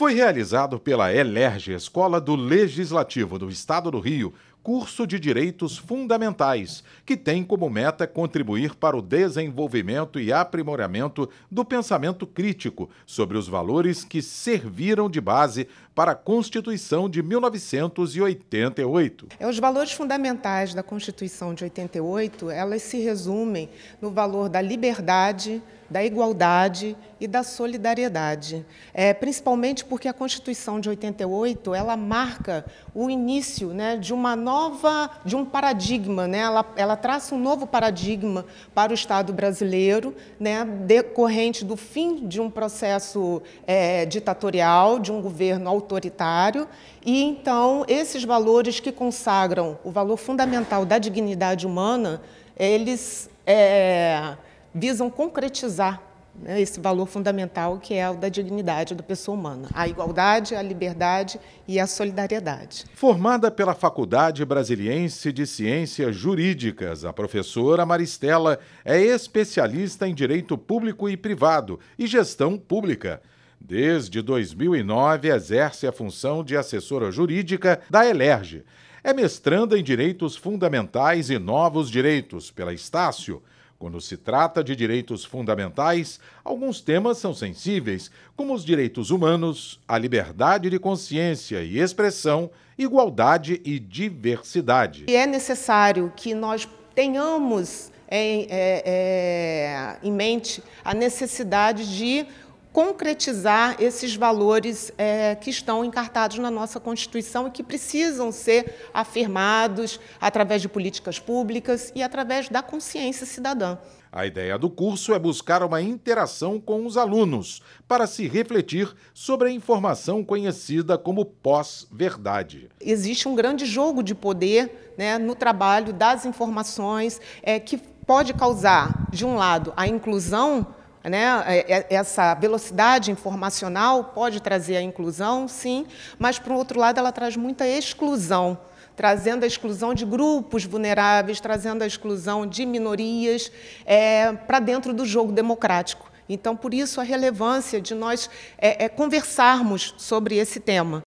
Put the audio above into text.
Foi realizado pela Elerge, Escola do Legislativo do Estado do Rio, curso de direitos fundamentais, que tem como meta contribuir para o desenvolvimento e aprimoramento do pensamento crítico sobre os valores que serviram de base para a Constituição de 1988. É, os valores fundamentais da Constituição de 88, elas se resumem no valor da liberdade, da igualdade e da solidariedade, é, principalmente porque a Constituição de 88 ela marca o início né, de uma nova, de um paradigma, né, ela, ela traça um novo paradigma para o Estado brasileiro, né, decorrente do fim de um processo é, ditatorial, de um governo autoritário, e então esses valores que consagram o valor fundamental da dignidade humana, eles é, visam concretizar né, esse valor fundamental que é o da dignidade da pessoa humana, a igualdade, a liberdade e a solidariedade. Formada pela Faculdade Brasiliense de Ciências Jurídicas, a professora Maristela é especialista em direito público e privado e gestão pública. Desde 2009, exerce a função de assessora jurídica da ELERJ. É mestranda em Direitos Fundamentais e Novos Direitos pela Estácio, quando se trata de direitos fundamentais, alguns temas são sensíveis, como os direitos humanos, a liberdade de consciência e expressão, igualdade e diversidade. E é necessário que nós tenhamos em, é, é, em mente a necessidade de concretizar esses valores é, que estão encartados na nossa Constituição e que precisam ser afirmados através de políticas públicas e através da consciência cidadã. A ideia do curso é buscar uma interação com os alunos para se refletir sobre a informação conhecida como pós-verdade. Existe um grande jogo de poder né, no trabalho das informações é, que pode causar, de um lado, a inclusão né? É, é, essa velocidade informacional pode trazer a inclusão, sim, mas, por outro lado, ela traz muita exclusão trazendo a exclusão de grupos vulneráveis, trazendo a exclusão de minorias é, para dentro do jogo democrático. Então, por isso, a relevância de nós é, é, conversarmos sobre esse tema.